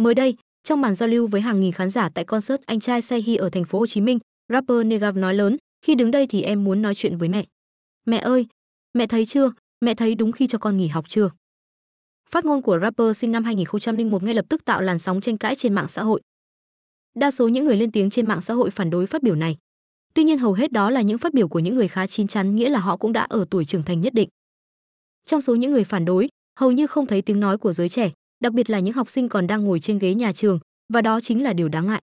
Mới đây, trong màn giao lưu với hàng nghìn khán giả tại concert Anh trai say hi ở thành phố Hồ Chí Minh, rapper Negav nói lớn, khi đứng đây thì em muốn nói chuyện với mẹ. Mẹ ơi, mẹ thấy chưa, mẹ thấy đúng khi cho con nghỉ học chưa? Phát ngôn của rapper sinh năm 2001 ngay lập tức tạo làn sóng tranh cãi trên mạng xã hội. Đa số những người lên tiếng trên mạng xã hội phản đối phát biểu này. Tuy nhiên hầu hết đó là những phát biểu của những người khá chín chắn nghĩa là họ cũng đã ở tuổi trưởng thành nhất định. Trong số những người phản đối, hầu như không thấy tiếng nói của giới trẻ, đặc biệt là những học sinh còn đang ngồi trên ghế nhà trường và đó chính là điều đáng ngại.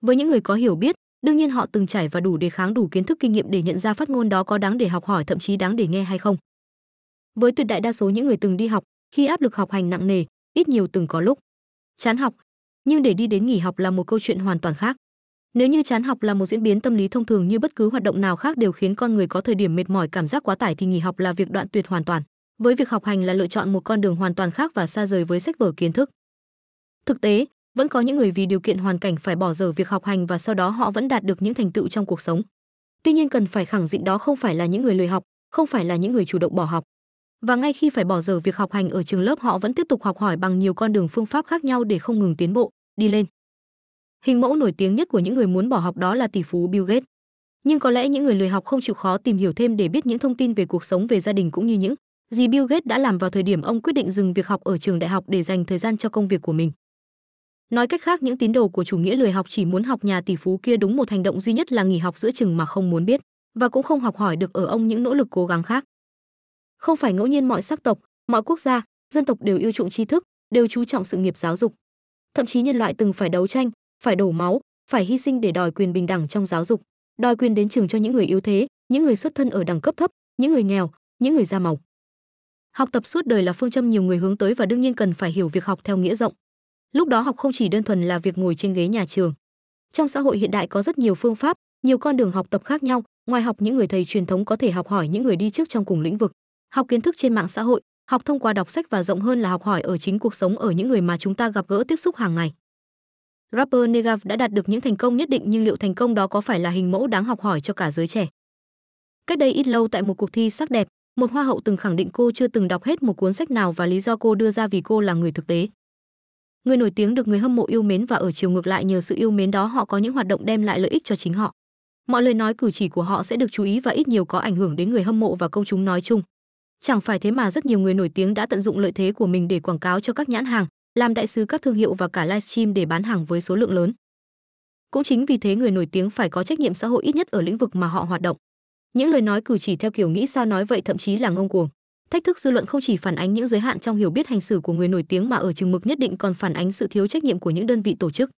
Với những người có hiểu biết, đương nhiên họ từng trải và đủ đề kháng đủ kiến thức kinh nghiệm để nhận ra phát ngôn đó có đáng để học hỏi thậm chí đáng để nghe hay không. Với tuyệt đại đa số những người từng đi học, khi áp lực học hành nặng nề, ít nhiều từng có lúc chán học, nhưng để đi đến nghỉ học là một câu chuyện hoàn toàn khác. Nếu như chán học là một diễn biến tâm lý thông thường như bất cứ hoạt động nào khác đều khiến con người có thời điểm mệt mỏi cảm giác quá tải thì nghỉ học là việc đoạn tuyệt hoàn toàn với việc học hành là lựa chọn một con đường hoàn toàn khác và xa rời với sách vở kiến thức. Thực tế, vẫn có những người vì điều kiện hoàn cảnh phải bỏ dở việc học hành và sau đó họ vẫn đạt được những thành tựu trong cuộc sống. Tuy nhiên cần phải khẳng định đó không phải là những người lười học, không phải là những người chủ động bỏ học. Và ngay khi phải bỏ dở việc học hành ở trường lớp họ vẫn tiếp tục học hỏi bằng nhiều con đường phương pháp khác nhau để không ngừng tiến bộ, đi lên. Hình mẫu nổi tiếng nhất của những người muốn bỏ học đó là tỷ phú Bill Gates. Nhưng có lẽ những người lười học không chịu khó tìm hiểu thêm để biết những thông tin về cuộc sống về gia đình cũng như những gì Bill Gates đã làm vào thời điểm ông quyết định dừng việc học ở trường đại học để dành thời gian cho công việc của mình. Nói cách khác, những tín đồ của chủ nghĩa lười học chỉ muốn học nhà tỷ phú kia đúng một hành động duy nhất là nghỉ học giữa chừng mà không muốn biết và cũng không học hỏi được ở ông những nỗ lực cố gắng khác. Không phải ngẫu nhiên mọi sắc tộc, mọi quốc gia, dân tộc đều yêu chuộng tri thức, đều chú trọng sự nghiệp giáo dục. Thậm chí nhân loại từng phải đấu tranh, phải đổ máu, phải hy sinh để đòi quyền bình đẳng trong giáo dục, đòi quyền đến trường cho những người yếu thế, những người xuất thân ở đẳng cấp thấp, những người nghèo, những người da màu học tập suốt đời là phương châm nhiều người hướng tới và đương nhiên cần phải hiểu việc học theo nghĩa rộng lúc đó học không chỉ đơn thuần là việc ngồi trên ghế nhà trường trong xã hội hiện đại có rất nhiều phương pháp nhiều con đường học tập khác nhau ngoài học những người thầy truyền thống có thể học hỏi những người đi trước trong cùng lĩnh vực học kiến thức trên mạng xã hội học thông qua đọc sách và rộng hơn là học hỏi ở chính cuộc sống ở những người mà chúng ta gặp gỡ tiếp xúc hàng ngày rapper negav đã đạt được những thành công nhất định nhưng liệu thành công đó có phải là hình mẫu đáng học hỏi cho cả giới trẻ cách đây ít lâu tại một cuộc thi sắc đẹp một hoa hậu từng khẳng định cô chưa từng đọc hết một cuốn sách nào và lý do cô đưa ra vì cô là người thực tế. Người nổi tiếng được người hâm mộ yêu mến và ở chiều ngược lại nhờ sự yêu mến đó họ có những hoạt động đem lại lợi ích cho chính họ. Mọi lời nói cử chỉ của họ sẽ được chú ý và ít nhiều có ảnh hưởng đến người hâm mộ và công chúng nói chung. Chẳng phải thế mà rất nhiều người nổi tiếng đã tận dụng lợi thế của mình để quảng cáo cho các nhãn hàng, làm đại sứ các thương hiệu và cả livestream để bán hàng với số lượng lớn. Cũng chính vì thế người nổi tiếng phải có trách nhiệm xã hội ít nhất ở lĩnh vực mà họ hoạt động những lời nói cử chỉ theo kiểu nghĩ sao nói vậy thậm chí là ngông cuồng thách thức dư luận không chỉ phản ánh những giới hạn trong hiểu biết hành xử của người nổi tiếng mà ở chừng mực nhất định còn phản ánh sự thiếu trách nhiệm của những đơn vị tổ chức